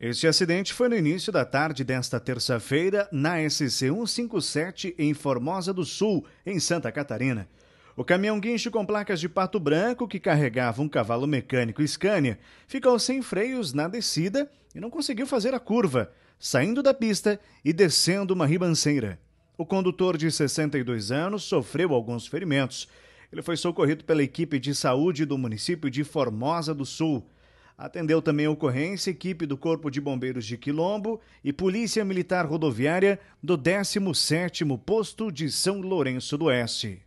Este acidente foi no início da tarde desta terça-feira na SC 157 em Formosa do Sul, em Santa Catarina. O caminhão guincho com placas de pato branco que carregava um cavalo mecânico Scania ficou sem freios na descida e não conseguiu fazer a curva, saindo da pista e descendo uma ribanceira. O condutor de 62 anos sofreu alguns ferimentos. Ele foi socorrido pela equipe de saúde do município de Formosa do Sul. Atendeu também a ocorrência equipe do Corpo de Bombeiros de Quilombo e Polícia Militar Rodoviária do 17º Posto de São Lourenço do Oeste.